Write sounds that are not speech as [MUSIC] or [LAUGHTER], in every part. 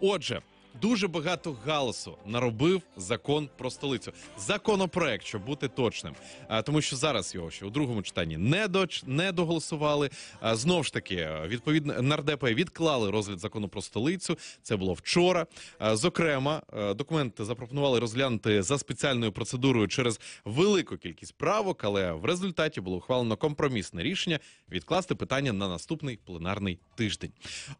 Отже. Дуже багато галасу наробив закон про столицю. Законопроект, щоб бути точним, а е, тому що зараз його ще у другому читанні не до не доголосували. Е, знову ж таки, е, відповідно, нардепи відклали розгляд закону про столицю. Це було вчора. Зокрема, документ запропонували розглянути за спеціальною процедурою через велику кількість правок, але в результаті було ухвалено компромісне рішення відкласти питання на наступний пленарний тиждень.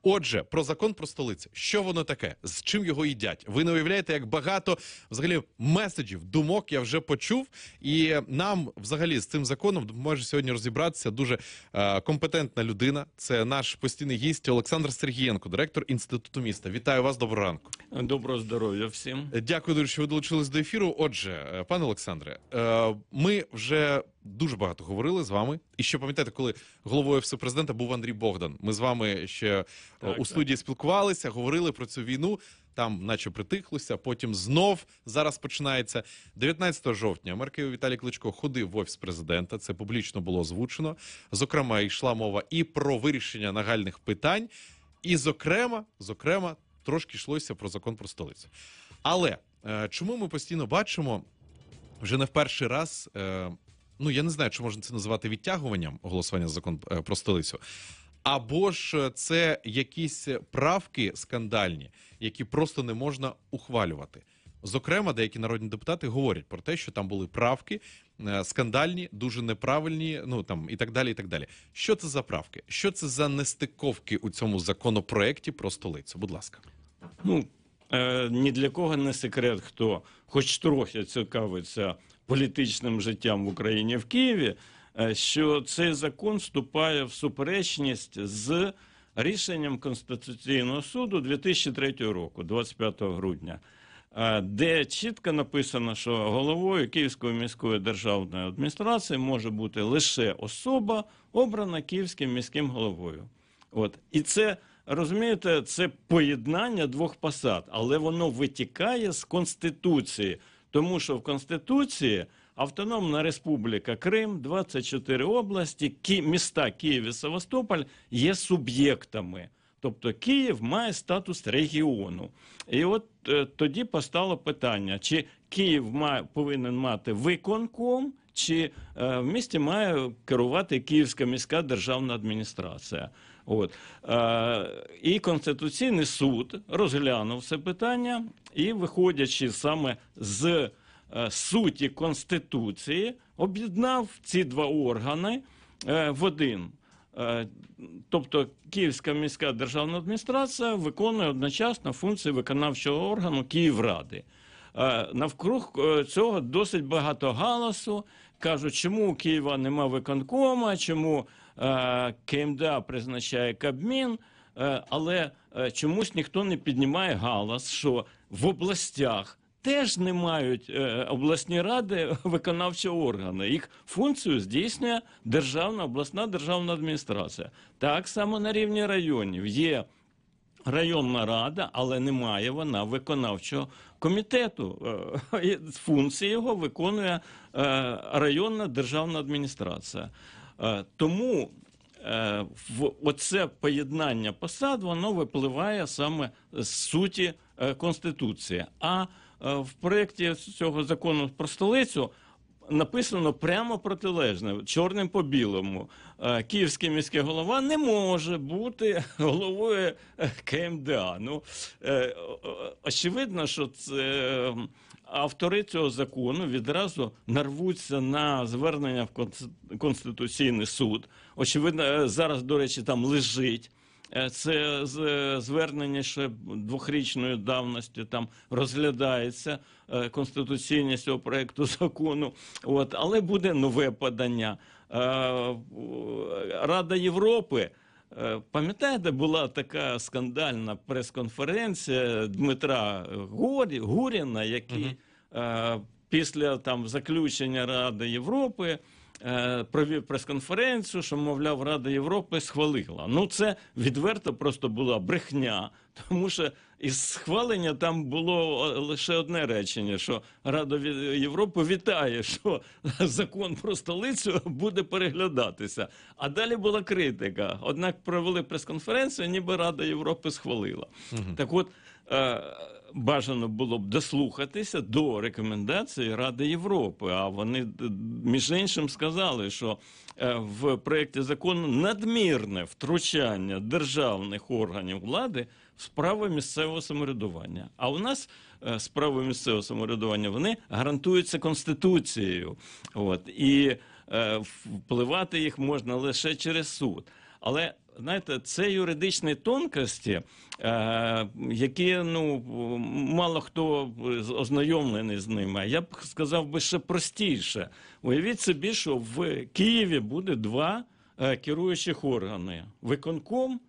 Отже, про закон про столицю, що воно таке, з чим чим його їдять. Ви не уявляєте, як багато взагалі меседжів, думок я вже почув, і нам взагалі з цим законом може сьогодні розібратися дуже е, компетентна людина. Це наш постійний гість Олександр Сергієнко, директор інституту міста. Вітаю вас, доброго ранку. Доброго здоров'я всім. Дякую, дуже, що ви долучились до ефіру. Отже, е, пане Олександре, е, ми вже дуже багато говорили з вами. І ще пам'ятаєте, коли головою президента був Андрій Богдан. Ми з вами ще е, так, у студії так. спілкувалися, говорили про цю війну. Там, наче притихлося, потім знов зараз починається 19 жовтня. Мер Віталій Кличко ходив в офіс президента. Це публічно було озвучено. Зокрема, йшла мова і про вирішення нагальних питань, і, зокрема, зокрема, трошки йшлося про закон про столицю. Але е, чому ми постійно бачимо вже не в перший раз е, ну я не знаю, чи можна це називати відтягуванням голосування за закон е, про столицю. Або ж е, це якісь правки скандальні, які просто не можна ухвалювати. Зокрема, деякі народні депутати говорять про те, що там були правки е, скандальні, дуже неправильні. Ну там і так далі. І так далі. Що це за правки? Що це за нестиковки у цьому законопроекті про столицю? Будь ласка, ну е, ні для кого не секрет, хто хоч трохи цікавиться політичним життям в Україні в Києві, е, що цей закон вступає в суперечність з рішенням Конституційного суду 2003 року, 25 грудня. Е, де чітко написано, що головою Київської міської державної адміністрації може бути лише особа, обрана київським міським головою. От і це розумієте, це поєднання двох посад, але воно витікає з конституції тому що в Конституції Автономна Республіка Крим, 24 області, міста Київ і Севастополь є суб'єктами. Тобто Київ має статус регіону, і от е, тоді постало питання: чи Київ має, повинен мати виконком, чи е, в місті має керувати Київська міська державна адміністрація. От. Е, і Конституційний суд розглянув це питання і, виходячи саме з е, суті Конституції, об'єднав ці два органи е, в один. Тобто Київська міська державна адміністрація виконує одночасно функції виконавчого органу Київради. Навкруг цього досить багато галасу. Кажуть, чому у Києва нема виконкома, чому Е, КМДА призначає Кабмін, е, але е, чомусь ніхто не піднімає галас, що в областях. Теж не мають обласні ради [LAUGHS] виконавчого органу. Їх функцію здійснює державна обласна державна адміністрація. Так само на рівні районів є районна рада, але немає вона виконавчого комітету. [LAUGHS] Функції його виконує районна державна адміністрація. Е, тому е, в оце поєднання посад воно випливає саме з суті е, Конституції. А в проєкті цього закону про столицю. Написано прямо протилежне, чорним по білому. Київський міський голова не може бути головою КМДА. Ну очевидно, що це автори цього закону відразу нарвуться на звернення в Конституційний суд. Очевидно, е, зараз, до речі, там лежить. Е, це е, звернення ще двохрічної давності там розглядається конституційність цього проекту закону. От але буде нове подання Рада Європи. Пам'ятаєте, була така скандальна прес-конференція Дмитра Гуріна, який. Е, після там заключення Ради Європи. Е, провів прес-конференцію, що мовляв Рада Європи схвалила. Ну це відверто просто була брехня, тому що із схвалення там було лише одне речення: що Рада Європи вітає, що [LAUGHS] закон про столицю буде переглядатися. А далі була критика. Однак провели прес-конференцію, ніби Рада Європи схвалила. Угу. Так, от Е, бажано було б дослухатися до рекомендацій Ради Європи. А вони е, між іншим сказали, що е, в проєкті закону надмірне втручання державних органів влади в справи місцевого самоврядування. А у нас справи місцевого самоврядування вони гарантуються конституцією, от і впливати їх можна лише через суд. Але Знаєте, це юридичні тонкості, е, які ну мало хто ознайомлений з ними. Я б сказав би ще простіше. Уявіть собі, що в Києві буде два е, керуючих органи: виконком,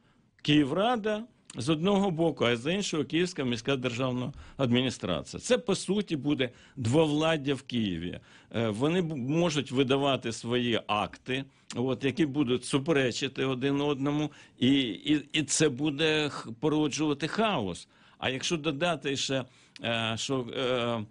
Київрада з одного боку, а з іншого Київська міська державна адміністрація. Це по суті буде двовладдя в Києві. Е, вони можуть видавати свої акти, от які будуть суперечити один одному, і, і, і це буде породжувати хаос. А якщо додати ще е, що е,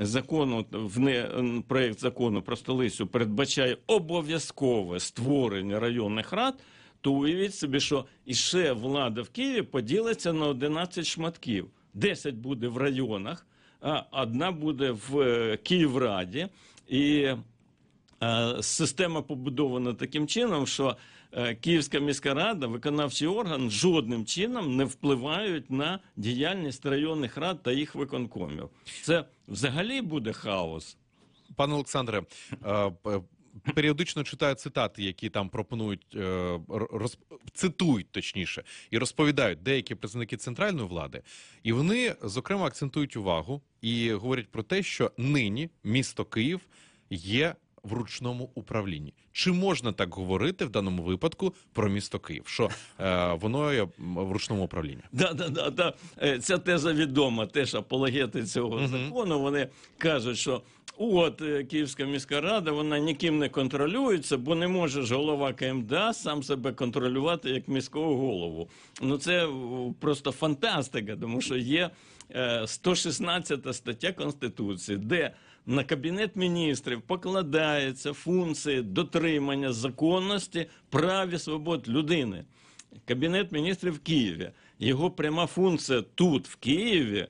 закону в не проект закону про столицю передбачає обов'язкове створення районних рад то уявіть собі, що іще влада в Києві поділиться на 11 шматків. 10 буде в районах, а одна буде в е, Київраді. І е, система побудована таким чином, що е, Київська міська рада, виконавчий орган жодним чином не впливають на діяльність районних рад та їх виконкомів. Це взагалі буде хаос. Пане Олександре, періодично читаю цитати, які там пропонують е, роз... цитують точніше, і розповідають деякі представники центральної влади, і вони зокрема акцентують увагу і говорять про те, що нині місто Київ є. В ручному управлінні чи можна так говорити в даному випадку про місто Київ? Що е, воно є в ручному управлінні? Да, да, да, да. Е, ця теза відома. Теж апологети цього закону. Вони кажуть, що От е, Київська міська рада, вона ніким не контролюється, бо не може ж голова КМДА сам себе контролювати як міського голову. Ну це е, просто фантастика, тому що є 116 е, стаття Конституції, де на кабінет міністрів покладається функції дотримання законності прав і свобод людини. Кабінет міністрів в Києві його пряма функція тут, в Києві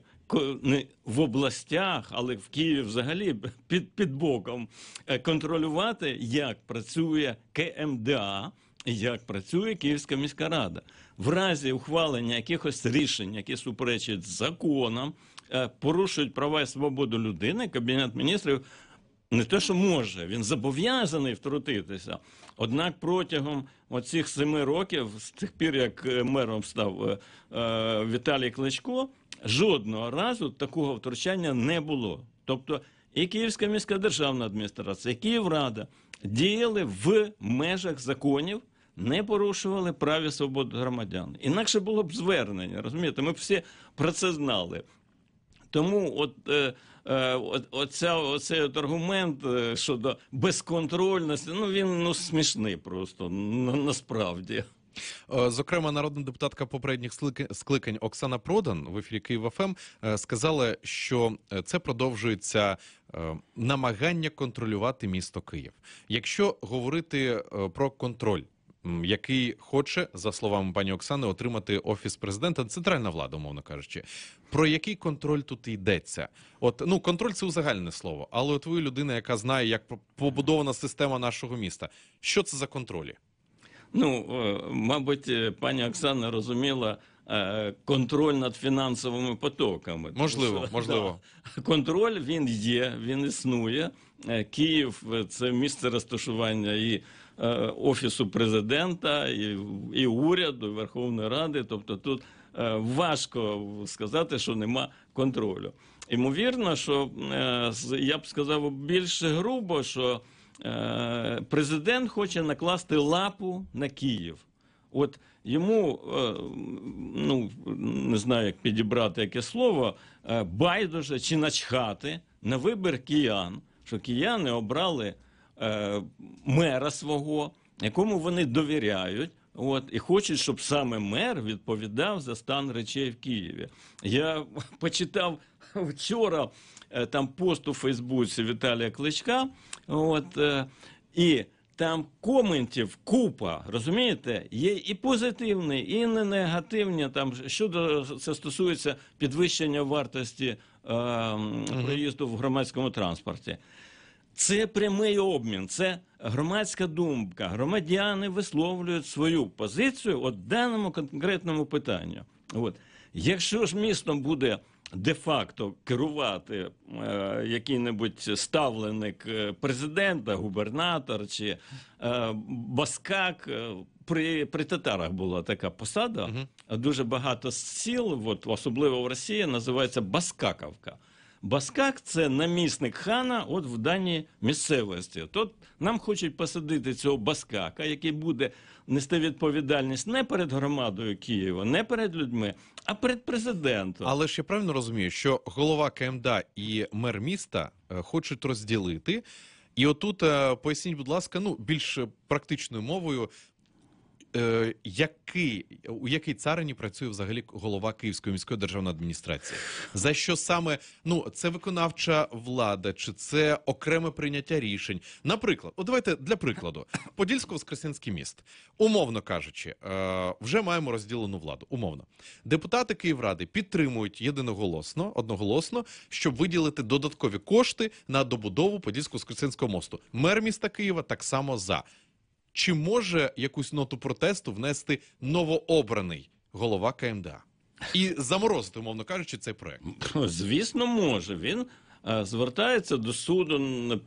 не в областях, але в Києві взагалі під під боком е, контролювати, як працює КМДА, як працює Київська міська рада, в разі ухвалення якихось рішень, які суперечать законам, е, порушують права і свободу людини, кабінет міністрів не те, що може, він зобов'язаний втрутитися. Однак протягом оцих семи років, з тих пір, як е, мером став е, е, Віталій Кличко, жодного разу такого втручання не було. Тобто і Київська міська державна адміністрація, і Київрада діяли в межах законів. Не порушували праві свободи громадян. Інакше було б звернення, розумієте, ми б всі про це знали. Тому, от е, Е, оця, оцей от аргумент е, щодо безконтрольності, ну він ну смішний просто насправді. Е, зокрема, народна депутатка попередніх скликань Оксана Продан в ефірі Києва ФМ сказала, що це продовжується намагання контролювати місто Київ. Якщо говорити про контроль, який хоче, за словами пані Оксани, отримати офіс президента, центральна влада, умовно кажучи, про який контроль тут йдеться? От ну контроль це узагальне слово, але от ви людина, яка знає, як побудована система нашого міста. Що це за контролі? Ну е, мабуть, е, пані Оксана розуміла. Е, контроль над фінансовими потоками можливо, Тому, можливо. Да. Контроль він є, він існує. Київ це місце розташування і Е, офісу президента і, і уряду, і Верховної Ради. Тобто, тут е, важко сказати, що нема контролю. Імовірно, що е, я б сказав більше грубо, що президент хоче накласти лапу на Київ. От йому ну не знаю, як підібрати яке слово, байдуже чи начхати на вибір киян, що кияни обрали Е, мера свого, якому вони довіряють. От і хочуть, щоб саме мер відповідав за стан речей в Києві. Я [LAUGHS] почитав вчора е, там пост у Фейсбуці Віталія Кличка. От е, і там коментів купа, розумієте, є і позитивні, і не негативні. Там щодо це стосується підвищення вартості е, проїзду в громадському транспорті. Це прямий обмін, це громадська думка. Громадяни висловлюють свою позицію от даному конкретному питанню. От. Якщо ж містом буде де-факто керувати е, який-небудь ставленик е, президента, губернатор чи е, баскак, е, при при татарах була така посада, uh дуже багато сіл, от, особливо в Росії, називається Баскаковка. Баскак це намісник хана, от в даній місцевості. Тут нам хочуть посадити цього баскака, який буде нести відповідальність не перед громадою Києва, не перед людьми, а перед президентом. Але ж я правильно розумію, що голова КМДА і мер міста е, хочуть розділити. І отут е, поясніть, будь ласка, ну більш практичною мовою, Е, який у якій царині працює взагалі голова Київської міської державної адміністрації? За що саме ну це виконавча влада, чи це окреме прийняття рішень? Наприклад, от давайте для прикладу, подільсько воскресенський міст, умовно кажучи, е, вже маємо розділену владу. Умовно, депутати Київради підтримують єдиноголосно одноголосно, щоб виділити додаткові кошти на добудову подільсько воскресенського мосту. Мер міста Києва так само за. Чи може якусь ноту протесту внести новообраний голова КМДА і заморозити, умовно кажучи, цей проект? Ну, звісно, може він. Е, звертається до суду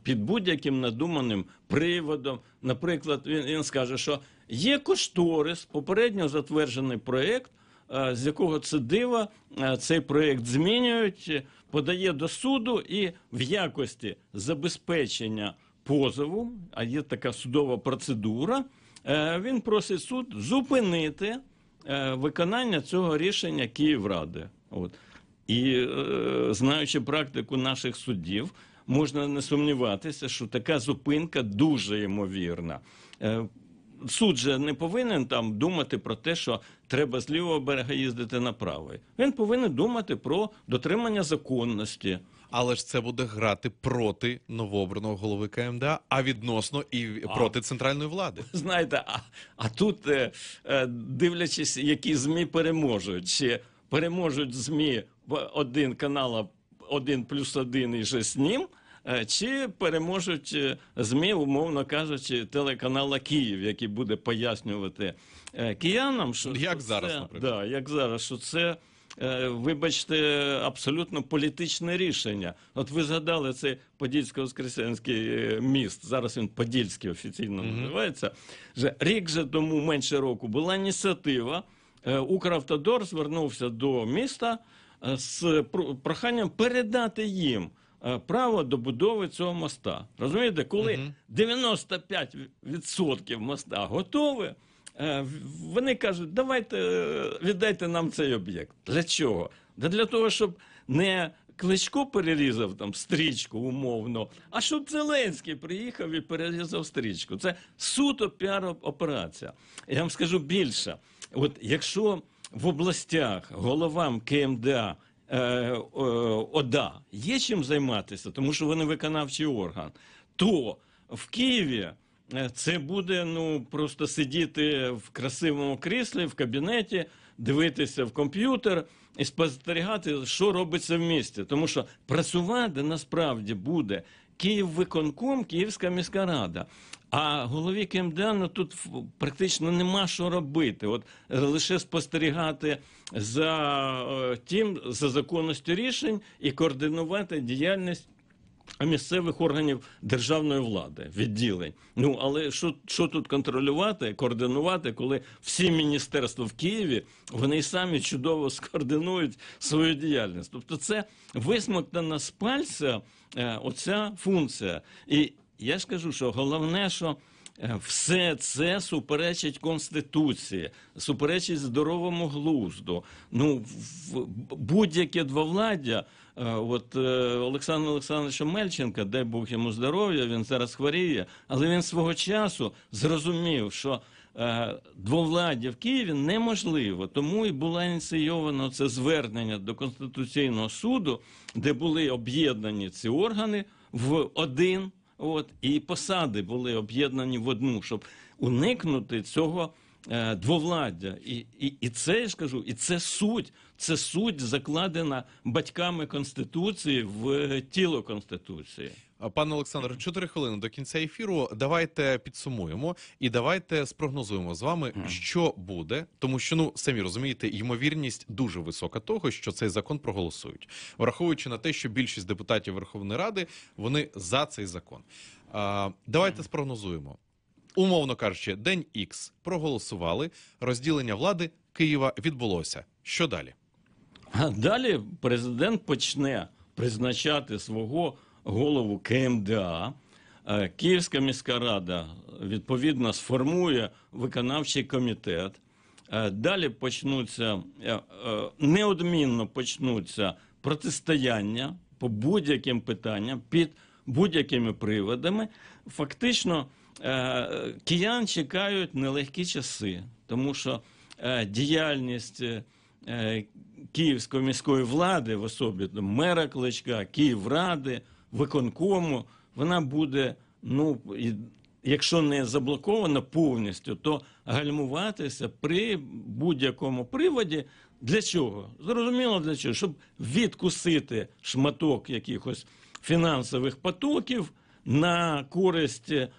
під будь-яким надуманим приводом. Наприклад, він він скаже, що є кошторис, попередньо затверджений проєкт, е, з якого це диво, е, цей проєкт змінюють, подає до суду і в якості забезпечення позову, а є така судова процедура. Е, він просить суд зупинити е, виконання цього рішення Київради. От. І е, знаючи практику наших суддів, можна не сумніватися, що така зупинка дуже ймовірна. Суд же не повинен там думати про те, що треба з лівого берега їздити на правий. Він повинен думати про дотримання законності але ж це буде грати проти новообраного голови КМДА, а відносно і а, проти центральної влади. Знаєте, а а тут е, е, дивлячись, які змі переможуть, чи переможуть змі один канала один плюс один і же з ним. Е, чи переможуть змі, умовно кажучи, телеканала Київ, який буде пояснювати киянам, що як що зараз це, наприклад. Да, як зараз, що це. Е, вибачте, абсолютно політичне рішення. От ви згадали цей Подільсько-Воскресенський е, міст. Зараз він Подільський офіційно називається. Рік же тому менше року була ініціатива. Е, Укравтодор звернувся до міста з проханням передати їм. Право добудови цього моста розумієте, коли 95% моста готове, Е, вони кажуть, давайте е, віддайте нам цей об'єкт. Для чого? Да для того, щоб не Кличко перерізав там стрічку умовно. А щоб Зеленський приїхав і перерізав стрічку? Це суто піар-операція. Я вам скажу більше. От якщо в областях головам КМДА е, ОДА є чим займатися, тому що вони виконавчий орган, то в Києві це буде ну просто сидіти в красивому кріслі, в кабінеті, дивитися в комп'ютер і спостерігати, що робиться в місті, тому що працювати насправді буде Київ виконком, Київська міська рада. А голові КМДН ну, тут практично нема що робити. От лише спостерігати за е, тим за законністю рішень і координувати діяльність а місцевих органів державної влади, відділень. Ну але що що тут контролювати, координувати, коли всі міністерства в Києві вони й самі чудово [LAUGHS] скоординують свою діяльність? Тобто, це висмоктана з пальця е, оця функція. І я ж кажу, що головне, що Е, все це суперечить конституції, суперечить здоровому глузду. Ну будь-яке двовладдя. Е, от е, Олександр Олександровича Мельченка, дай Бог йому здоров'я, він зараз хворіє, але він свого часу зрозумів, що двовладдя в Києві неможливо, тому і було ініційовано це звернення до Конституційного суду, де були об'єднані ці органи в один. От і посади були об'єднані в одну, щоб уникнути цього е, двовладдя. І, і і, це я ж кажу, і це суть. Це суть закладена батьками конституції в е, тіло конституції. Пане Олександр, 4 хвилини до кінця ефіру. Давайте підсумуємо і давайте спрогнозуємо з вами, що буде, тому що ну самі розумієте, ймовірність дуже висока, того що цей закон проголосують, враховуючи на те, що більшість депутатів Верховної Ради вони за цей закон. А, Давайте спрогнозуємо. Умовно кажучи, день Х проголосували. Розділення влади Києва відбулося. Що далі? А далі президент почне призначати свого голову КМДА. Е, Київська міська рада е, відповідно сформує виконавчий комітет. Е, далі почнуться неодмінно почнуться протистояння по будь-яким питанням під будь-якими приводами. Фактично, киян чекають нелегкі часи, тому що діяльність київської міської влади в особі мера кличка, Київради – виконкому, вона буде, ну якщо не заблокована повністю, то гальмуватися при будь-якому приводі. Для чого? Зрозуміло для чого, щоб відкусити шматок якихось фінансових потоків на користь е,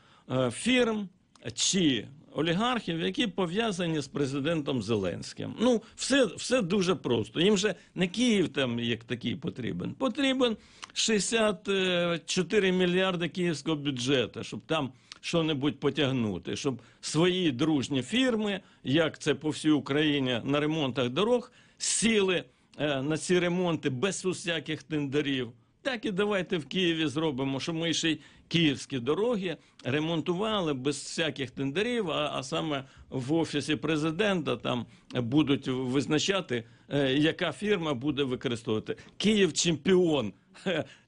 фірм чи олігархів, які пов'язані з президентом Зеленським. Ну, все все дуже просто. Їм же не Київ там як такий потрібен. Потрібен 64 мільярди київського бюджету, щоб там що-небудь потягнути, щоб свої дружні фірми, як це по всій Україні на ремонтах дорог, сіли е, на ці ремонти без усяких тендерів. Так і давайте в Києві зробимо, що ми ще й київські дороги ремонтували без всяких тендерів. А, а саме в офісі президента там будуть визначати, е, яка фірма буде використовувати Київ чемпіон.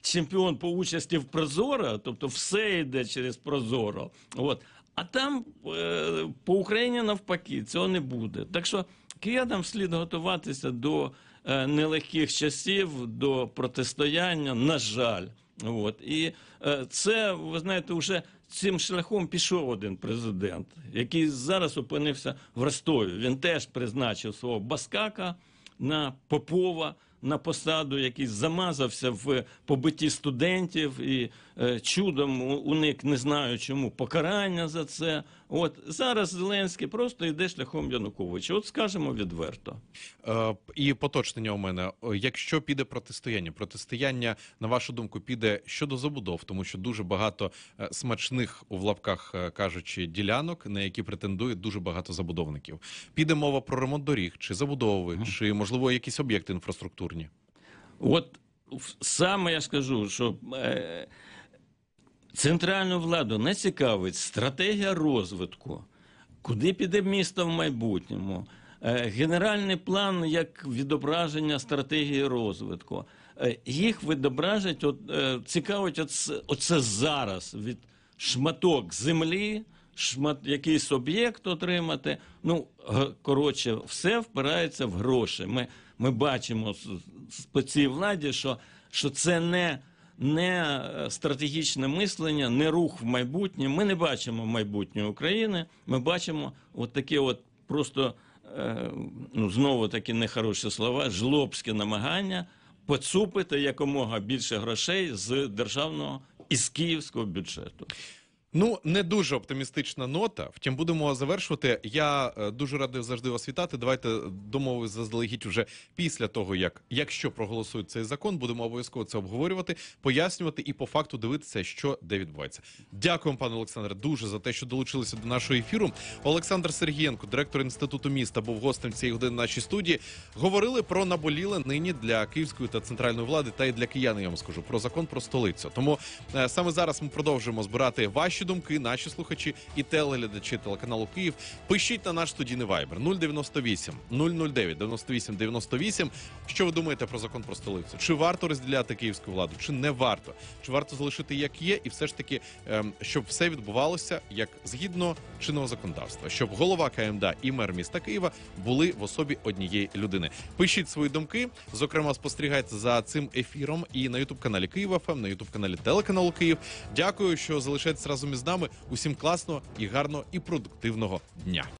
Чемпіон по участі в Прозоро, тобто все йде через Прозоро. От. А там е, по Україні навпаки цього не буде. Так що киянам слід готуватися до. Е, нелегких часів до протистояння, на жаль. От і е, це ви знаєте, вже цим шляхом пішов один президент, який зараз опинився в Ростові. Він теж призначив свого Баскака на Попова на посаду, який замазався в побитті студентів і е, чудом уник не знаю чому покарання за це. От зараз Зеленський просто йде шляхом Януковича. От скажемо відверто. Е, І поточнення у мене: е, якщо піде протистояння, протистояння на вашу думку піде щодо забудов, тому що дуже багато е, смачних у лапках е, кажучи ділянок, на які претендує дуже багато забудовників. Піде мова про ремонт доріг чи забудови, mm. чи можливо якісь об'єкти інфраструктурні. От саме я скажу, що. Е, Центральну владу не цікавить стратегія розвитку, куди піде місто в майбутньому, е, генеральний план як відображення стратегії розвитку. Е, їх відображать, от, е, цікавить оце, оце зараз від шматок землі, шмат, якийсь об'єкт отримати. Ну, коротше, все впирається в гроші. Ми ми бачимо по цій владі, що, що це не не е, стратегічне мислення, не рух в майбутнє. Ми не бачимо майбутнє України. Ми бачимо от таке, от просто е, ну знову такі нехороші слова, жлобське намагання поцупити якомога більше грошей з державного і з київського бюджету. Ну не дуже оптимістична нота. Втім, будемо завершувати. Я е, дуже радий завжди вас вітати. Давайте домови заздалегідь уже після того, як якщо проголосують цей закон, будемо обов'язково це обговорювати, пояснювати і по факту дивитися, що де відбувається. Дякую, пане Олександре, дуже за те, що долучилися до нашого ефіру. Олександр Сергієнко, директор інституту міста, був гостем цієї години. Нашій студії говорили про наболіле нині для київської та центральної влади, та й для кияни. Я вам скажу про закон про столицю. Тому е, саме зараз ми продовжуємо збирати ваші ваші думки, наші слухачі і телеглядачі телеканалу Київ. Пишіть на наш студійний вайбер 098 009 98 98. Що ви думаєте про закон про столицю? Чи варто розділяти київську владу, чи не варто? Чи варто залишити як є, і все ж таки, ем, щоб все відбувалося як згідно чинного законодавства, щоб голова КМДА і мер міста Києва були в особі однієї людини. Пишіть свої думки, зокрема, спостерігайте за цим ефіром і на ютуб каналі Києва ФМ, на ютуб каналі Телеканалу Київ. Дякую, що залишаєтесь разом разом із нами. Усім класного і гарного і продуктивного дня.